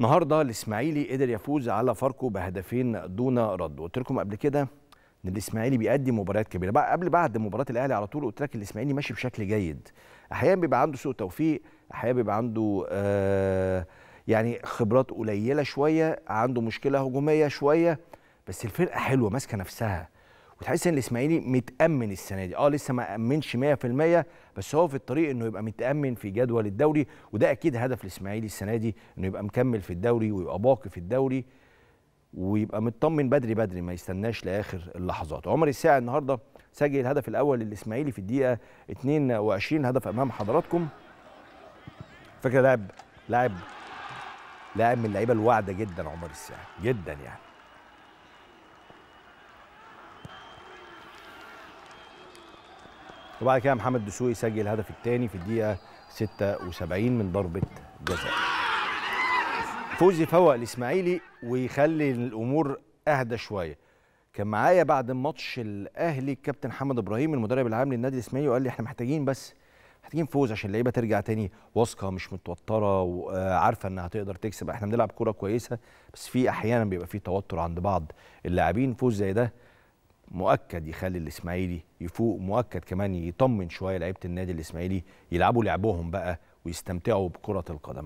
النهارده الاسماعيلي قدر يفوز على فاركو بهدفين دون رد قلت لكم قبل كده ان الاسماعيلي بيقدم مباريات كبيره بقى قبل بعد مباراه الاهلي على طول قلت لك الاسماعيلي ماشي بشكل جيد احيانا بيبقى عنده سوء توفيق احيانا بيبقى عنده آه يعني خبرات قليله شويه عنده مشكله هجوميه شويه بس الفرقه حلوه ماسكه نفسها وتحس ان الاسماعيلي متامن السنه دي اه لسه ما امنش 100% بس هو في الطريق انه يبقى متامن في جدول الدوري وده اكيد هدف الاسماعيلي السنه دي انه يبقى مكمل في الدوري ويبقى باقي في الدوري ويبقى مطمن بدري بدري ما يستناش لاخر اللحظات عمر الساعه النهارده سجل الهدف الاول للاسماعيلي في الدقيقه 22 هدف امام حضراتكم فكره لاعب لاعب لاعب من اللعيبه الواعده جدا عمر الساعه جدا يعني وبعد كده محمد دسوقي سجل الهدف الثاني في الدقيقه 76 من ضربه جزاء فوز فوق الاسماعيلي ويخلي الامور اهدى شويه كان معايا بعد ماتش الاهلي الكابتن حمد ابراهيم المدرب العام للنادي الاسماعيلي وقال لي احنا محتاجين بس محتاجين فوز عشان اللعيبه ترجع تاني واثقه مش متوتره وعارفه انها هتقدر تكسب احنا بنلعب كوره كويسه بس في احيانا بيبقى في توتر عند بعض اللاعبين فوز زي ده مؤكد يخلي الاسماعيلي يفوق مؤكد كمان يطمن شويه لعيبه النادي الاسماعيلي يلعبوا لعبهم بقى ويستمتعوا بكره القدم